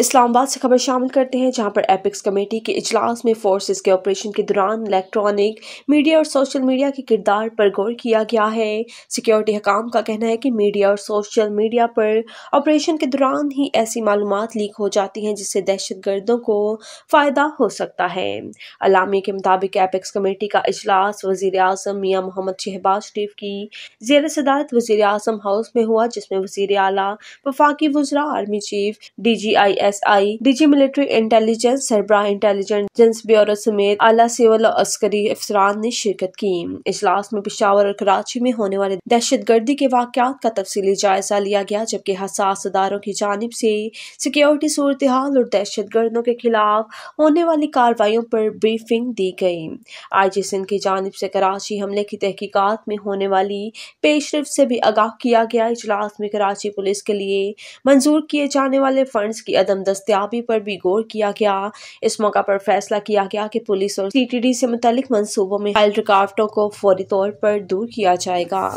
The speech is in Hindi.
इस्लामाबाद से खबर शामिल करते हैं जहां पर एपिक्स कमेटी के इजलास में फोर्सेस के ऑपरेशन के दौरान इलेक्ट्रॉनिक मीडिया और सोशल मीडिया के किरदार पर गौर किया गया है सिक्योरिटी हकाम का कहना है कि मीडिया और सोशल मीडिया पर ऑपरेशन के दौरान ही ऐसी मालूम लीक हो जाती हैं जिससे दहशत गर्दों को फ़ायदा हो सकता है अलामी के मुताबिक एपिक्स कमेटी का अजलास वजी अजम मियाँ मोहम्मद शहबाज शरीफ की जेर सदारत वजी अजम हाउस में हुआ जिसमें वजी अला वफाकी वजरा army chief D G I S I DG military intelligence सरबरा इंटेलिजेंस ब्यूरो समेत आला सिविल और अस्करी अफसरान ने शिरकत की इजलास में पिशावर और कराची में होने वाले दहशत गर्दी के वाकत का तफसली जायजा लिया गया जबकि हसास अदारों की जानब से सिक्योरिटी सूरत हाल और दहशत गर्दों के खिलाफ होने वाली कार्रवाई पर ब्रीफिंग दी गई आई जी सिंह की जानब से कराची हमले की तहकीकत में होने वाली पेशरफ से भी आगाह किया गया इजलास में कराची पुलिस के लिए मंजूर किए जाने वाले फंड की अदम अमन दस्तियाबी पर भी गौर किया गया इस मौका पर फैसला किया गया कि पुलिस और सी टी डी से मुतालिक मनसूबों में फाइल रुकावटों को फौरी तौर पर दूर किया जाएगा